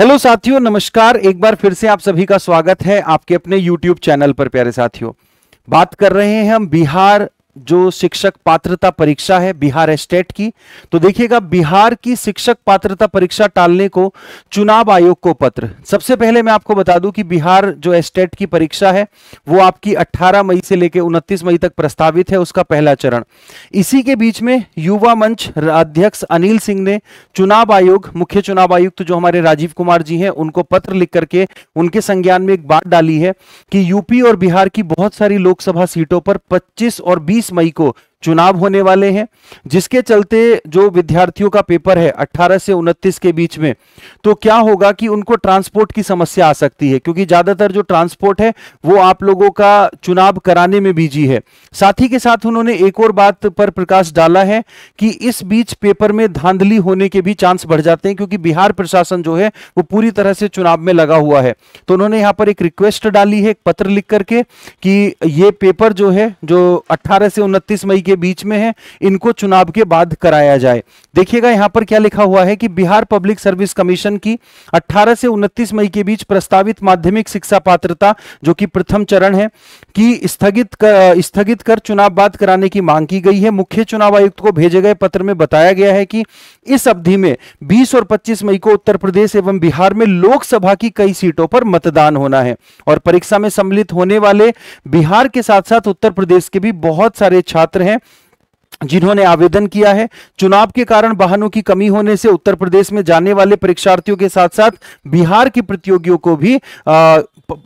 hello साथियों नमस्कार एक बार फिर से आप सभी का स्वागत है आपके अपने यूट्यूब चैनल पर प्यारे साथियों बात कर रहे हैं हम बिहार जो शिक्षक पात्रता परीक्षा है बिहार स्टेट की तो देखिएगा बिहार की शिक्षक पात्रता परीक्षा टालने को चुनाव आयोग को पत्र सबसे पहले मैं आपको बता दूं कि बिहार जो स्टेट की परीक्षा है वो आपकी 18 मई से लेकर 29 मई तक प्रस्तावित है उसका पहला चरण इसी के बीच में युवा मंच अध्यक्ष अनिल सिंह ने चुनाव आयोग मुख्य चुनाव आयुक्त तो जो हमारे राजीव कुमार जी हैं उनको पत्र लिख करके उनके संज्ञान में एक बात डाली है कि यूपी और बिहार की बहुत सारी लोकसभा सीटों पर पच्चीस और बीस मई को चुनाव होने वाले हैं जिसके चलते जो विद्यार्थियों का पेपर है 18 से 29 के बीच में तो क्या होगा कि उनको ट्रांसपोर्ट की समस्या आ सकती है क्योंकि ज़्यादातर जो ट्रांसपोर्ट है वो आप लोगों का चुनाव कराने में बिजी है साथ ही के साथ उन्होंने एक और बात पर प्रकाश डाला है कि इस बीच पेपर में धांधली होने के भी चांस बढ़ जाते हैं क्योंकि बिहार प्रशासन जो है वो पूरी तरह से चुनाव में लगा हुआ है तो उन्होंने यहाँ पर एक रिक्वेस्ट डाली है एक पत्र लिख करके कि ये पेपर जो है जो अट्ठारह से उनतीस मई के बीच में है इनको चुनाव के बाद कराया जाए देखिएगा यहां पर क्या लिखा हुआ है कि बिहार पब्लिक सर्विस कमीशन की 18 से 29 मई के बीच प्रस्तावित माध्यमिक शिक्षा पात्रता जो कि प्रथम चरण है कि स्थगित कर, स्थगित कर चुनाव बाद कराने की मांग की गई है मुख्य चुनाव आयुक्त को भेजे गए पत्र में बताया गया है कि इस अवधि में बीस और पच्चीस मई को उत्तर प्रदेश एवं बिहार में लोकसभा की कई सीटों पर मतदान होना है और परीक्षा में सम्मिलित होने वाले बिहार के साथ साथ उत्तर प्रदेश के भी बहुत सारे छात्र हैं जिन्होंने आवेदन किया है चुनाव के कारण वाहनों की कमी होने से उत्तर प्रदेश में जाने वाले परीक्षार्थियों के साथ साथ बिहार के प्रतियोगियों को भी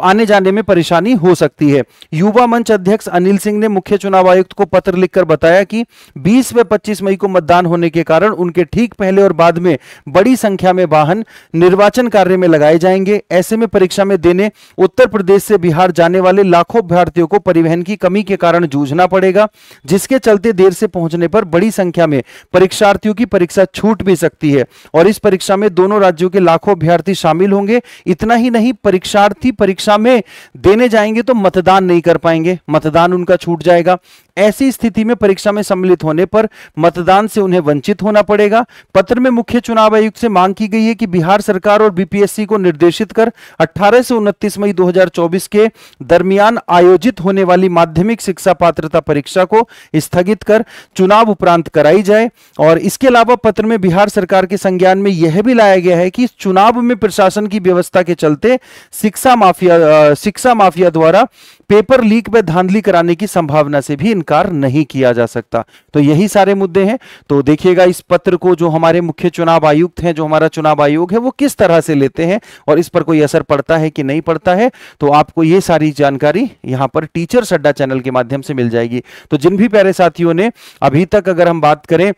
आने जाने में परेशानी हो सकती है युवा मंच अध्यक्ष अनिल सिंह ने मुख्य चुनाव आयुक्त को पत्र लिखकर बताया कि 20 व 25 मई को मतदान होने के कारण उनके ठीक पहले और बाद में बड़ी संख्या में वाहन निर्वाचन कार्य में लगाए जाएंगे ऐसे में परीक्षा में देने उत्तर प्रदेश से बिहार जाने वाले लाखों भारतीयों को परिवहन की कमी के कारण जूझना पड़ेगा जिसके चलते देर से पहुंचने पर बड़ी संख्या में परीक्षार्थियों की परीक्षा छूट भी सकती है और इस परीक्षा में दोनों राज्यों के लाखों अभ्यार्थी शामिल होंगे इतना ही नहीं परीक्षार्थी परीक्षा में देने जाएंगे तो मतदान नहीं कर पाएंगे मतदान उनका छूट जाएगा ऐसी स्थिति में परीक्षा में सम्मिलित होने पर मतदान से उन्हें वंचित होना पड़ेगा पत्र में मुख्य चुनाव आयुक्त से मांग की गई है कि बिहार सरकार और बीपीएससी को निर्देशित कर 18 से 29 मई 2024 के दरमियान आयोजित होने वाली माध्यमिक शिक्षा पात्रता परीक्षा को स्थगित कर चुनाव उपरांत कराई जाए और इसके अलावा पत्र में बिहार सरकार के संज्ञान में यह भी लाया गया है कि चुनाव में प्रशासन की व्यवस्था के चलते शिक्षा माफिया शिक्षा माफिया द्वारा पेपर लीक में धांधली कराने की संभावना से भी इनकार नहीं किया जा सकता तो यही सारे मुद्दे हैं तो देखिएगा इस पत्र को जो हमारे मुख्य चुनाव आयुक्त हैं जो हमारा चुनाव आयोग है वो किस तरह से लेते हैं और इस पर कोई असर पड़ता है कि नहीं पड़ता है तो आपको ये सारी जानकारी यहाँ पर टीचर सड्डा चैनल के माध्यम से मिल जाएगी तो जिन भी प्यारे साथियों ने अभी तक अगर हम बात करें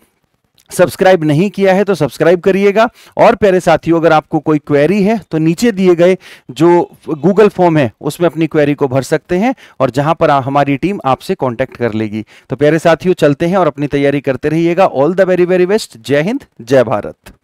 सब्सक्राइब नहीं किया है तो सब्सक्राइब करिएगा और प्यारे साथियों अगर आपको कोई क्वेरी है तो नीचे दिए गए जो गूगल फॉर्म है उसमें अपनी क्वेरी को भर सकते हैं और जहां पर हमारी टीम आपसे कॉन्टैक्ट कर लेगी तो प्यारे साथियों चलते हैं और अपनी तैयारी करते रहिएगा all the very very best जय हिंद जय भारत